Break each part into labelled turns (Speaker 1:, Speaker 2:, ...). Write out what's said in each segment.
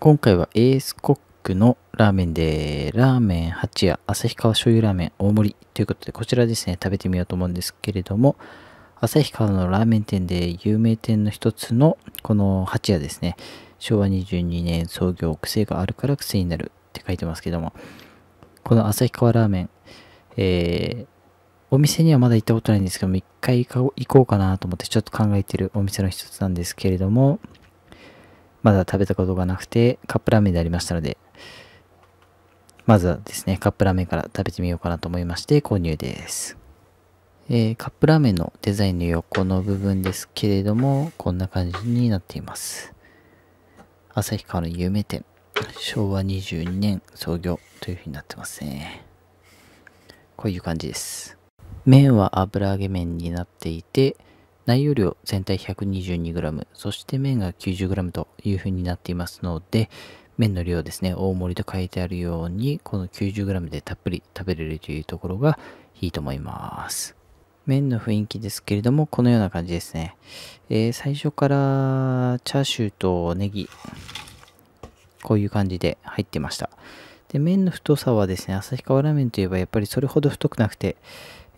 Speaker 1: 今回はエースコックのラーメンで、ラーメン8や旭川醤油ラーメン大盛りということで、こちらですね、食べてみようと思うんですけれども、旭川のラーメン店で有名店の一つのこの8夜ですね、昭和22年創業、癖があるから癖になるって書いてますけども、この旭川ラーメン、えー、お店にはまだ行ったことないんですけども、一回行こうかなと思ってちょっと考えてるお店の一つなんですけれども、まだ食べたことがなくて、カップラーメンでありましたので、まずはですね、カップラーメンから食べてみようかなと思いまして、購入です。えー、カップラーメンのデザインの横の部分ですけれども、こんな感じになっています。旭川の有名店、昭和22年創業というふうになってますね。こういう感じです。麺は油揚げ麺になっていて、内容量全体 122g、そして麺が 90g という風になっていますので、麺の量ですね、大盛りと書いてあるように、この 90g でたっぷり食べれるというところがいいと思います。麺の雰囲気ですけれども、このような感じですね。えー、最初からチャーシューとネギ、こういう感じで入ってました。で、麺の太さはですね、旭川ラーメンといえばやっぱりそれほど太くなくて、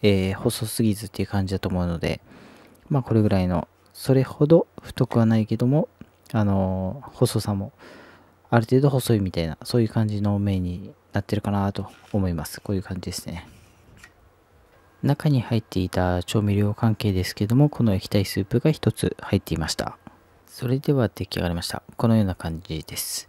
Speaker 1: えー、細すぎずっていう感じだと思うので、まあこれぐらいの、それほど太くはないけども、あのー、細さもある程度細いみたいな、そういう感じの麺になってるかなと思います。こういう感じですね。中に入っていた調味料関係ですけども、この液体スープが1つ入っていました。それでは出来上がりました。このような感じです。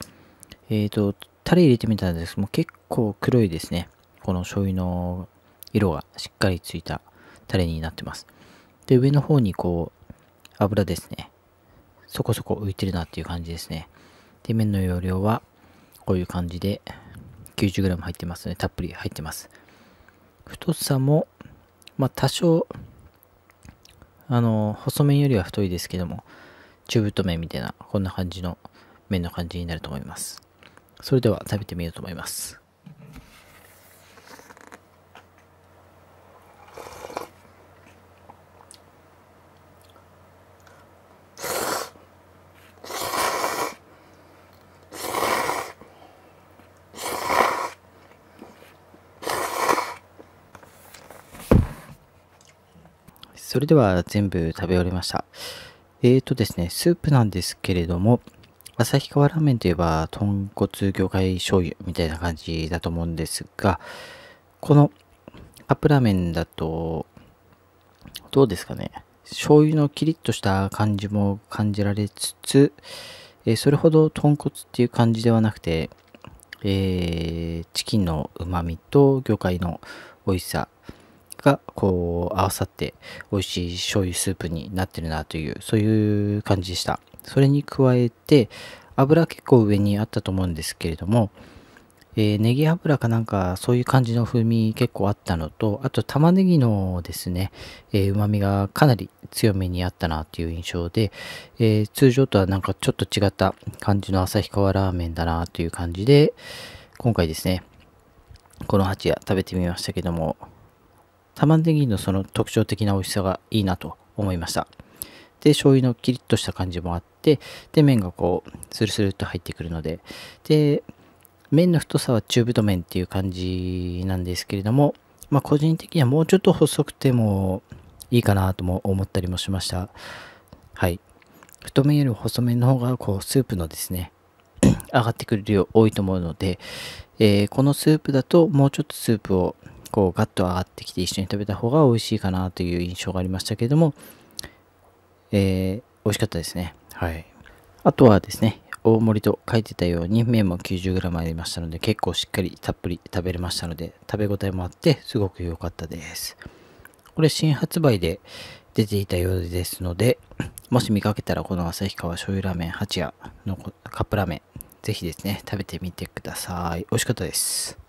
Speaker 1: えっ、ー、と、タレ入れてみたんですけども、結構黒いですね。この醤油の色がしっかりついたタレになってます。で、上の方にこう、油ですね。そこそこ浮いてるなっていう感じですね。で、麺の容量は、こういう感じで、90g 入ってますね。たっぷり入ってます。太さも、まあ、多少、あの、細麺よりは太いですけども、中太麺みたいな、こんな感じの麺の感じになると思います。それでは食べてみようと思います。それでは全部食べ終わりました。えーとですね、スープなんですけれども、旭川ラーメンといえば、豚骨魚介醤油みたいな感じだと思うんですが、このカップラーメンだと、どうですかね。醤油のキリッとした感じも感じられつつ、えー、それほど豚骨っていう感じではなくて、えー、チキンの旨味と魚介の美味しさ、がこう合わさって美味しい醤油スープになってるなというそういう感じでしたそれに加えて油結構上にあったと思うんですけれども、えー、ネギ油かなんかそういう感じの風味結構あったのとあと玉ねぎのですねうまみがかなり強めにあったなという印象で、えー、通常とはなんかちょっと違った感じの旭川ラーメンだなという感じで今回ですねこの8夜食べてみましたけども玉ねぎのその特徴的な美味しさがいいなと思いました。で、醤油のキリッとした感じもあって、で、麺がこう、スルスルっと入ってくるので、で、麺の太さは中太麺っていう感じなんですけれども、まあ個人的にはもうちょっと細くてもいいかなとも思ったりもしました。はい。太麺より細麺の方が、こう、スープのですね、上がってくる量多いと思うので、えー、このスープだともうちょっとスープをこうガッと上がってきて一緒に食べた方が美味しいかなという印象がありましたけれども、えー、美味しかったですね。はい。あとはですね、大盛りと書いてたように麺も 90g ありましたので結構しっかりたっぷり食べれましたので食べ応えもあってすごく良かったです。これ新発売で出ていたようですので、もし見かけたらこの旭川醤油ラーメン8夜のカップラーメン、ぜひですね、食べてみてください。美味しかったです。